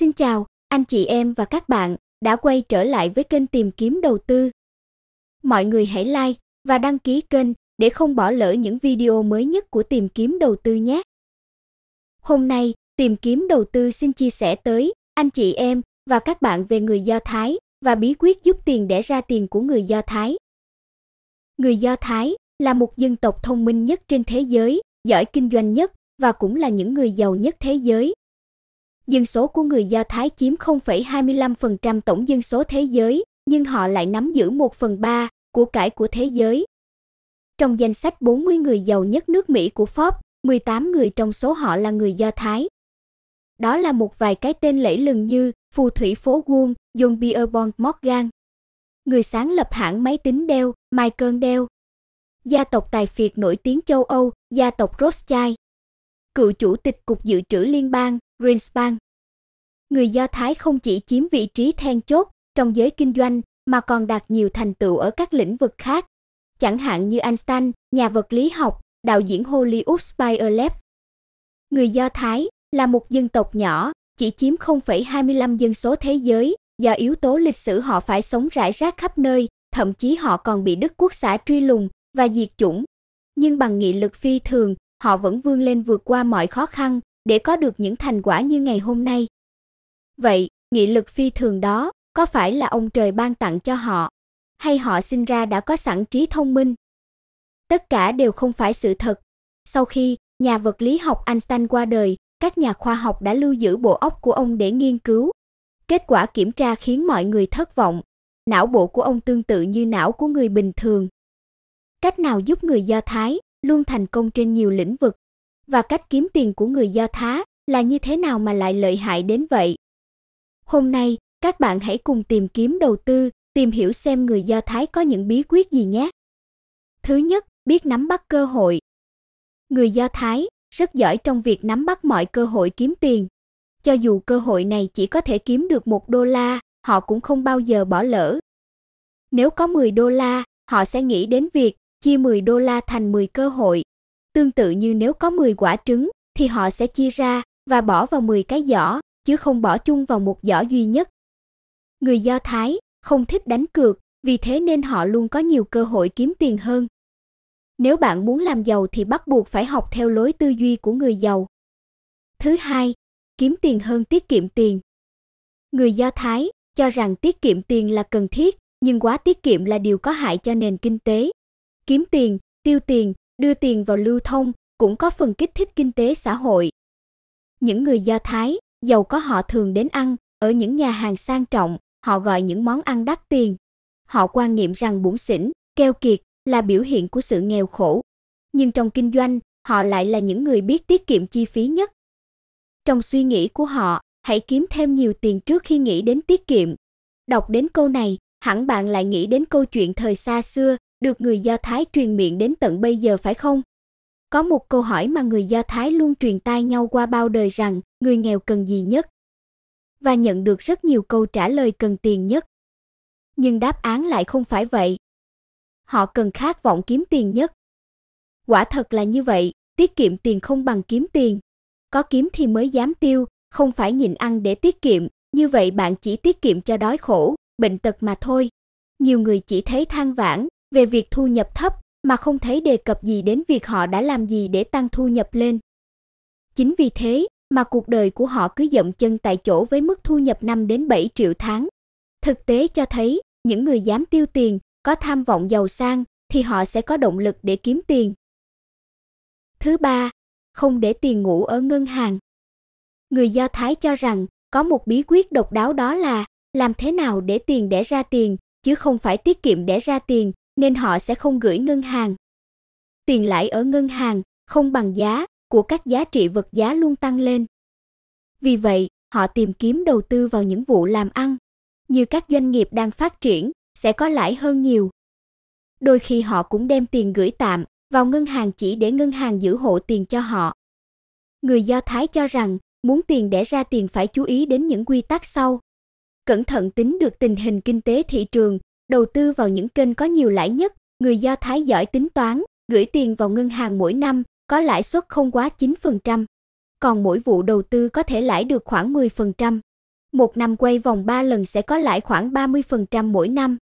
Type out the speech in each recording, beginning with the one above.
Xin chào, anh chị em và các bạn đã quay trở lại với kênh tìm kiếm đầu tư. Mọi người hãy like và đăng ký kênh để không bỏ lỡ những video mới nhất của tìm kiếm đầu tư nhé. Hôm nay, tìm kiếm đầu tư xin chia sẻ tới anh chị em và các bạn về người Do Thái và bí quyết giúp tiền để ra tiền của người Do Thái. Người Do Thái là một dân tộc thông minh nhất trên thế giới, giỏi kinh doanh nhất và cũng là những người giàu nhất thế giới dân số của người Do Thái chiếm 0,25% tổng dân số thế giới, nhưng họ lại nắm giữ 1 phần 3 của cải của thế giới. Trong danh sách 40 người giàu nhất nước Mỹ của Forbes, 18 người trong số họ là người Do Thái. Đó là một vài cái tên lẫy lừng như phù thủy phố Wall, John Pierpont Morgan, người sáng lập hãng máy tính Dell, Michael Dell, gia tộc tài phiệt nổi tiếng châu Âu, gia tộc Rothschild, cựu chủ tịch cục dự trữ liên bang, Greenspan, người Do Thái không chỉ chiếm vị trí then chốt trong giới kinh doanh mà còn đạt nhiều thành tựu ở các lĩnh vực khác, chẳng hạn như Einstein, nhà vật lý học, đạo diễn Hollywood Spirelep. Người Do Thái là một dân tộc nhỏ, chỉ chiếm 0,25 dân số thế giới, do yếu tố lịch sử họ phải sống rải rác khắp nơi, thậm chí họ còn bị Đức quốc xã truy lùng và diệt chủng. Nhưng bằng nghị lực phi thường, họ vẫn vươn lên vượt qua mọi khó khăn để có được những thành quả như ngày hôm nay. Vậy, nghị lực phi thường đó có phải là ông trời ban tặng cho họ hay họ sinh ra đã có sẵn trí thông minh? Tất cả đều không phải sự thật. Sau khi nhà vật lý học Einstein qua đời, các nhà khoa học đã lưu giữ bộ óc của ông để nghiên cứu. Kết quả kiểm tra khiến mọi người thất vọng. Não bộ của ông tương tự như não của người bình thường. Cách nào giúp người Do Thái luôn thành công trên nhiều lĩnh vực và cách kiếm tiền của người Do Thái là như thế nào mà lại lợi hại đến vậy? Hôm nay, các bạn hãy cùng tìm kiếm đầu tư, tìm hiểu xem người Do Thái có những bí quyết gì nhé. Thứ nhất, biết nắm bắt cơ hội. Người Do Thái rất giỏi trong việc nắm bắt mọi cơ hội kiếm tiền. Cho dù cơ hội này chỉ có thể kiếm được một đô la, họ cũng không bao giờ bỏ lỡ. Nếu có 10 đô la, họ sẽ nghĩ đến việc chia 10 đô la thành 10 cơ hội. Tương tự như nếu có 10 quả trứng thì họ sẽ chia ra và bỏ vào 10 cái giỏ chứ không bỏ chung vào một giỏ duy nhất. Người Do Thái không thích đánh cược, vì thế nên họ luôn có nhiều cơ hội kiếm tiền hơn. Nếu bạn muốn làm giàu thì bắt buộc phải học theo lối tư duy của người giàu. Thứ hai, kiếm tiền hơn tiết kiệm tiền. Người Do Thái cho rằng tiết kiệm tiền là cần thiết, nhưng quá tiết kiệm là điều có hại cho nền kinh tế. Kiếm tiền, tiêu tiền, đưa tiền vào lưu thông cũng có phần kích thích kinh tế xã hội. Những người Do Thái Dầu có họ thường đến ăn, ở những nhà hàng sang trọng, họ gọi những món ăn đắt tiền. Họ quan niệm rằng bủn xỉn, keo kiệt là biểu hiện của sự nghèo khổ. Nhưng trong kinh doanh, họ lại là những người biết tiết kiệm chi phí nhất. Trong suy nghĩ của họ, hãy kiếm thêm nhiều tiền trước khi nghĩ đến tiết kiệm. Đọc đến câu này, hẳn bạn lại nghĩ đến câu chuyện thời xa xưa, được người Do Thái truyền miệng đến tận bây giờ phải không? Có một câu hỏi mà người Do Thái luôn truyền tai nhau qua bao đời rằng, người nghèo cần gì nhất? Và nhận được rất nhiều câu trả lời cần tiền nhất. Nhưng đáp án lại không phải vậy. Họ cần khát vọng kiếm tiền nhất. Quả thật là như vậy, tiết kiệm tiền không bằng kiếm tiền. Có kiếm thì mới dám tiêu, không phải nhịn ăn để tiết kiệm, như vậy bạn chỉ tiết kiệm cho đói khổ, bệnh tật mà thôi. Nhiều người chỉ thấy than vãn về việc thu nhập thấp mà không thấy đề cập gì đến việc họ đã làm gì để tăng thu nhập lên. Chính vì thế mà cuộc đời của họ cứ dậm chân tại chỗ với mức thu nhập 5 đến 7 triệu tháng. Thực tế cho thấy, những người dám tiêu tiền, có tham vọng giàu sang thì họ sẽ có động lực để kiếm tiền. Thứ ba, không để tiền ngủ ở ngân hàng. Người Do Thái cho rằng có một bí quyết độc đáo đó là làm thế nào để tiền đẻ ra tiền chứ không phải tiết kiệm đẻ ra tiền nên họ sẽ không gửi ngân hàng. Tiền lãi ở ngân hàng không bằng giá của các giá trị vật giá luôn tăng lên. Vì vậy, họ tìm kiếm đầu tư vào những vụ làm ăn như các doanh nghiệp đang phát triển sẽ có lãi hơn nhiều. Đôi khi họ cũng đem tiền gửi tạm vào ngân hàng chỉ để ngân hàng giữ hộ tiền cho họ. Người Do Thái cho rằng, muốn tiền để ra tiền phải chú ý đến những quy tắc sau. Cẩn thận tính được tình hình kinh tế thị trường đầu tư vào những kênh có nhiều lãi nhất, người Do Thái giỏi tính toán, gửi tiền vào ngân hàng mỗi năm có lãi suất không quá 9%, còn mỗi vụ đầu tư có thể lãi được khoảng 10%. Một năm quay vòng 3 lần sẽ có lãi khoảng 30% mỗi năm.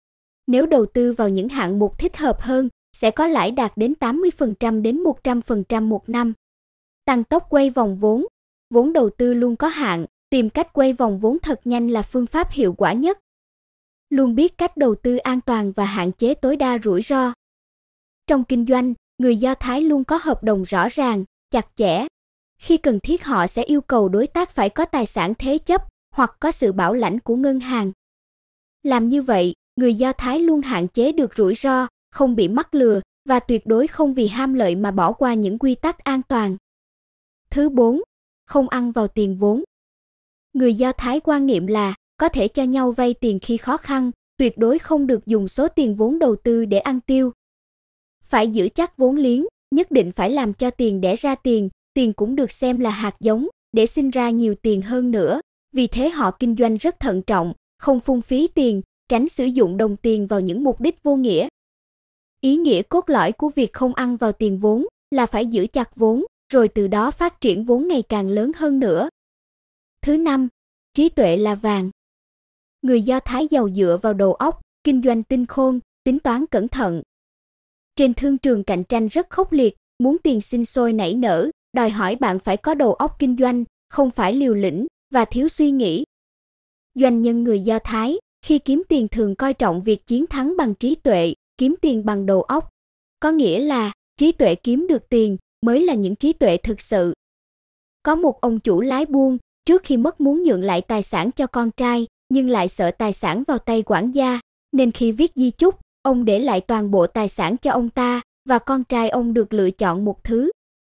Nếu đầu tư vào những hạng mục thích hợp hơn, sẽ có lãi đạt đến 80% đến 100% một năm. Tăng tốc quay vòng vốn. Vốn đầu tư luôn có hạn, tìm cách quay vòng vốn thật nhanh là phương pháp hiệu quả nhất luôn biết cách đầu tư an toàn và hạn chế tối đa rủi ro. Trong kinh doanh, người Do Thái luôn có hợp đồng rõ ràng, chặt chẽ. Khi cần thiết họ sẽ yêu cầu đối tác phải có tài sản thế chấp hoặc có sự bảo lãnh của ngân hàng. Làm như vậy, người Do Thái luôn hạn chế được rủi ro, không bị mắc lừa và tuyệt đối không vì ham lợi mà bỏ qua những quy tắc an toàn. Thứ 4, không ăn vào tiền vốn. Người Do Thái quan niệm là có thể cho nhau vay tiền khi khó khăn, tuyệt đối không được dùng số tiền vốn đầu tư để ăn tiêu. Phải giữ chắc vốn liếng, nhất định phải làm cho tiền đẻ ra tiền, tiền cũng được xem là hạt giống để sinh ra nhiều tiền hơn nữa, vì thế họ kinh doanh rất thận trọng, không phung phí tiền, tránh sử dụng đồng tiền vào những mục đích vô nghĩa. Ý nghĩa cốt lõi của việc không ăn vào tiền vốn là phải giữ chặt vốn, rồi từ đó phát triển vốn ngày càng lớn hơn nữa. Thứ năm, trí tuệ là vàng người Do Thái giàu dựa vào đầu óc, kinh doanh tinh khôn, tính toán cẩn thận. Trên thương trường cạnh tranh rất khốc liệt, muốn tiền sinh sôi nảy nở, đòi hỏi bạn phải có đầu óc kinh doanh, không phải liều lĩnh và thiếu suy nghĩ. Doanh nhân người Do Thái khi kiếm tiền thường coi trọng việc chiến thắng bằng trí tuệ, kiếm tiền bằng đầu óc. Có nghĩa là trí tuệ kiếm được tiền mới là những trí tuệ thực sự. Có một ông chủ lái buôn, trước khi mất muốn nhượng lại tài sản cho con trai, nhưng lại sợ tài sản vào tay quản gia, nên khi viết di chúc, ông để lại toàn bộ tài sản cho ông ta và con trai ông được lựa chọn một thứ.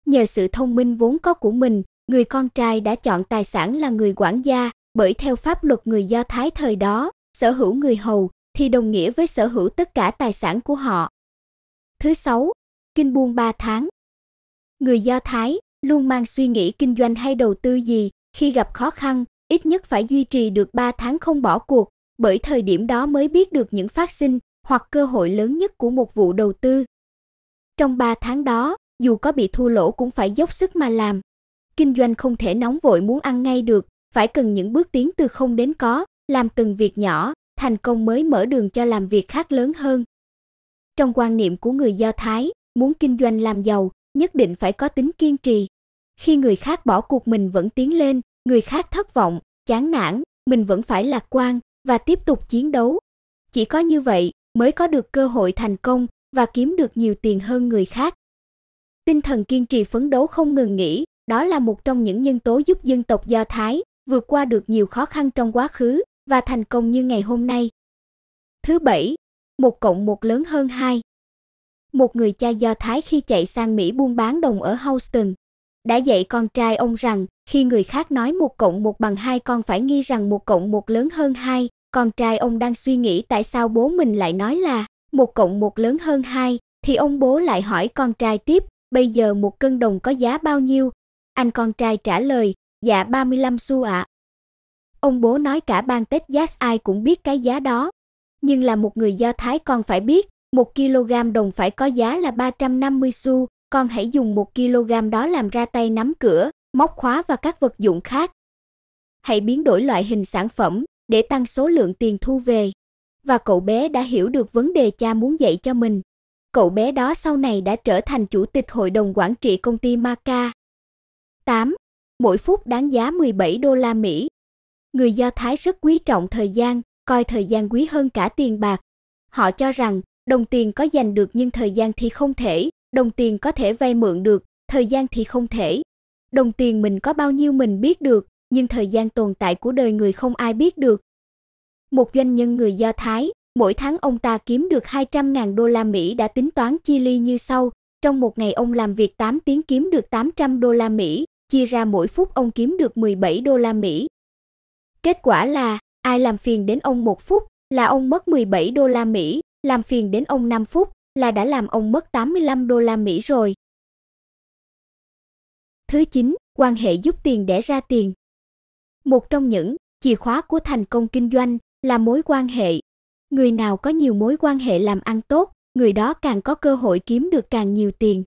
Nhờ sự thông minh vốn có của mình, người con trai đã chọn tài sản là người quản gia, bởi theo pháp luật người Do Thái thời đó, sở hữu người hầu thì đồng nghĩa với sở hữu tất cả tài sản của họ. Thứ sáu, kinh buôn 3 tháng. Người Do Thái luôn mang suy nghĩ kinh doanh hay đầu tư gì khi gặp khó khăn ít nhất phải duy trì được 3 tháng không bỏ cuộc, bởi thời điểm đó mới biết được những phát sinh hoặc cơ hội lớn nhất của một vụ đầu tư. Trong 3 tháng đó, dù có bị thua lỗ cũng phải dốc sức mà làm. Kinh doanh không thể nóng vội muốn ăn ngay được, phải cần những bước tiến từ không đến có, làm từng việc nhỏ, thành công mới mở đường cho làm việc khác lớn hơn. Trong quan niệm của người Do Thái, muốn kinh doanh làm giàu, nhất định phải có tính kiên trì. Khi người khác bỏ cuộc mình vẫn tiến lên, người khác thất vọng, chán nản, mình vẫn phải lạc quan và tiếp tục chiến đấu. Chỉ có như vậy mới có được cơ hội thành công và kiếm được nhiều tiền hơn người khác. Tinh thần kiên trì phấn đấu không ngừng nghỉ, đó là một trong những nhân tố giúp dân tộc Do Thái vượt qua được nhiều khó khăn trong quá khứ và thành công như ngày hôm nay. Thứ bảy, một cộng một lớn hơn hai. Một người cha Do Thái khi chạy sang Mỹ buôn bán đồng ở Houston, đã dạy con trai ông rằng khi người khác nói một cộng một bằng hai con phải nghi rằng một cộng một lớn hơn hai con trai ông đang suy nghĩ tại sao bố mình lại nói là một cộng một lớn hơn hai thì ông bố lại hỏi con trai tiếp bây giờ một cân đồng có giá bao nhiêu anh con trai trả lời dạ 35 xu ạ à. ông bố nói cả bang Texas ai cũng biết cái giá đó nhưng là một người do thái con phải biết một kg đồng phải có giá là 350 xu, con hãy dùng 1 kg đó làm ra tay nắm cửa, móc khóa và các vật dụng khác. Hãy biến đổi loại hình sản phẩm để tăng số lượng tiền thu về. Và cậu bé đã hiểu được vấn đề cha muốn dạy cho mình. Cậu bé đó sau này đã trở thành chủ tịch hội đồng quản trị công ty Maca. 8. Mỗi phút đáng giá 17 đô la Mỹ. Người Do Thái rất quý trọng thời gian, coi thời gian quý hơn cả tiền bạc. Họ cho rằng đồng tiền có giành được nhưng thời gian thì không thể, Đồng tiền có thể vay mượn được, thời gian thì không thể. Đồng tiền mình có bao nhiêu mình biết được, nhưng thời gian tồn tại của đời người không ai biết được. Một doanh nhân người Do Thái, mỗi tháng ông ta kiếm được 200.000 đô la Mỹ đã tính toán chi ly như sau, trong một ngày ông làm việc 8 tiếng kiếm được 800 đô la Mỹ, chia ra mỗi phút ông kiếm được 17 đô la Mỹ. Kết quả là ai làm phiền đến ông một phút là ông mất 17 đô la Mỹ, làm phiền đến ông 5 phút là đã làm ông mất 85 đô la Mỹ rồi. Thứ 9, quan hệ giúp tiền đẻ ra tiền. Một trong những chìa khóa của thành công kinh doanh là mối quan hệ. Người nào có nhiều mối quan hệ làm ăn tốt, người đó càng có cơ hội kiếm được càng nhiều tiền.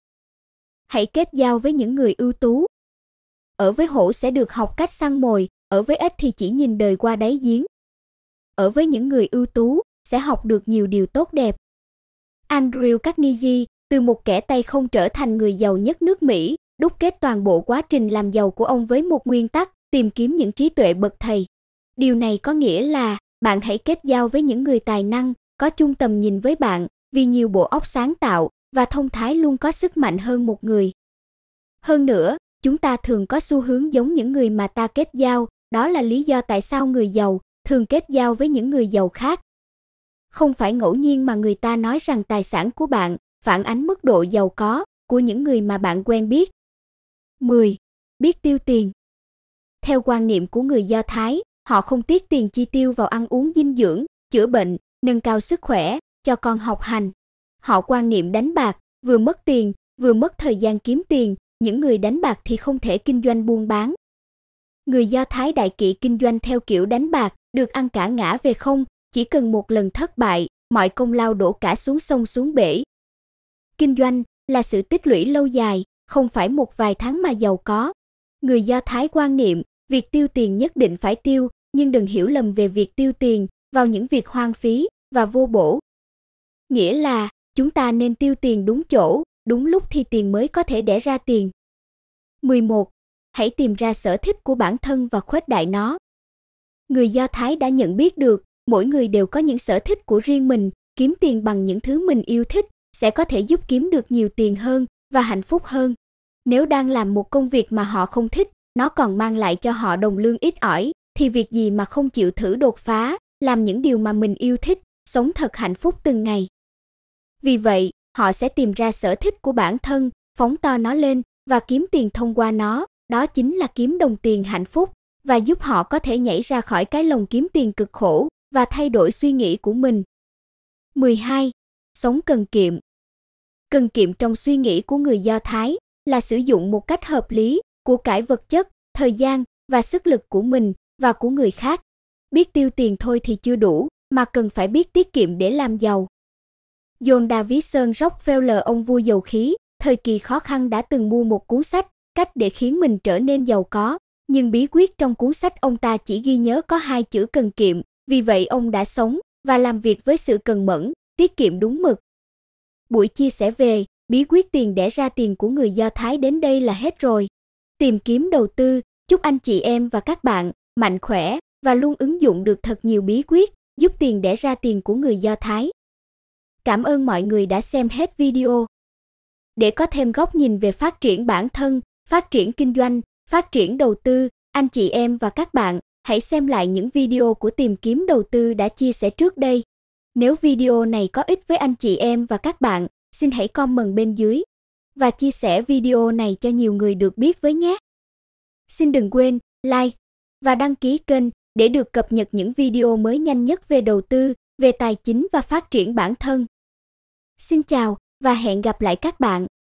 Hãy kết giao với những người ưu tú. Ở với hổ sẽ được học cách săn mồi, ở với ếch thì chỉ nhìn đời qua đáy giếng. Ở với những người ưu tú sẽ học được nhiều điều tốt đẹp. Andrew Carnegie, từ một kẻ tay không trở thành người giàu nhất nước Mỹ, đúc kết toàn bộ quá trình làm giàu của ông với một nguyên tắc, tìm kiếm những trí tuệ bậc thầy. Điều này có nghĩa là bạn hãy kết giao với những người tài năng, có chung tầm nhìn với bạn, vì nhiều bộ óc sáng tạo và thông thái luôn có sức mạnh hơn một người. Hơn nữa, chúng ta thường có xu hướng giống những người mà ta kết giao, đó là lý do tại sao người giàu thường kết giao với những người giàu khác không phải ngẫu nhiên mà người ta nói rằng tài sản của bạn phản ánh mức độ giàu có của những người mà bạn quen biết. 10. Biết tiêu tiền. Theo quan niệm của người Do Thái, họ không tiếc tiền chi tiêu vào ăn uống dinh dưỡng, chữa bệnh, nâng cao sức khỏe, cho con học hành. Họ quan niệm đánh bạc, vừa mất tiền, vừa mất thời gian kiếm tiền, những người đánh bạc thì không thể kinh doanh buôn bán. Người Do Thái đại kỵ kinh doanh theo kiểu đánh bạc, được ăn cả ngã về không, chỉ cần một lần thất bại, mọi công lao đổ cả xuống sông xuống bể. Kinh doanh là sự tích lũy lâu dài, không phải một vài tháng mà giàu có. Người Do Thái quan niệm, việc tiêu tiền nhất định phải tiêu, nhưng đừng hiểu lầm về việc tiêu tiền vào những việc hoang phí và vô bổ. Nghĩa là, chúng ta nên tiêu tiền đúng chỗ, đúng lúc thì tiền mới có thể đẻ ra tiền. 11. Hãy tìm ra sở thích của bản thân và khuếch đại nó. Người Do Thái đã nhận biết được mỗi người đều có những sở thích của riêng mình, kiếm tiền bằng những thứ mình yêu thích sẽ có thể giúp kiếm được nhiều tiền hơn và hạnh phúc hơn. Nếu đang làm một công việc mà họ không thích, nó còn mang lại cho họ đồng lương ít ỏi thì việc gì mà không chịu thử đột phá, làm những điều mà mình yêu thích, sống thật hạnh phúc từng ngày. Vì vậy, họ sẽ tìm ra sở thích của bản thân, phóng to nó lên và kiếm tiền thông qua nó, đó chính là kiếm đồng tiền hạnh phúc và giúp họ có thể nhảy ra khỏi cái lồng kiếm tiền cực khổ và thay đổi suy nghĩ của mình. 12. Sống cần kiệm. Cần kiệm trong suy nghĩ của người Do Thái là sử dụng một cách hợp lý của cải vật chất, thời gian và sức lực của mình và của người khác. Biết tiêu tiền thôi thì chưa đủ, mà cần phải biết tiết kiệm để làm giàu. John David Rockefeller ông vua dầu khí, thời kỳ khó khăn đã từng mua một cuốn sách, cách để khiến mình trở nên giàu có, nhưng bí quyết trong cuốn sách ông ta chỉ ghi nhớ có hai chữ cần kiệm, vì vậy ông đã sống và làm việc với sự cần mẫn, tiết kiệm đúng mực. Buổi chia sẻ về bí quyết tiền đẻ ra tiền của người Do Thái đến đây là hết rồi. Tìm kiếm đầu tư, chúc anh chị em và các bạn mạnh khỏe và luôn ứng dụng được thật nhiều bí quyết giúp tiền đẻ ra tiền của người Do Thái. Cảm ơn mọi người đã xem hết video. Để có thêm góc nhìn về phát triển bản thân, phát triển kinh doanh, phát triển đầu tư, anh chị em và các bạn Hãy xem lại những video của tìm kiếm đầu tư đã chia sẻ trước đây. Nếu video này có ích với anh chị em và các bạn, xin hãy comment bên dưới và chia sẻ video này cho nhiều người được biết với nhé. Xin đừng quên like và đăng ký kênh để được cập nhật những video mới nhanh nhất về đầu tư, về tài chính và phát triển bản thân. Xin chào và hẹn gặp lại các bạn.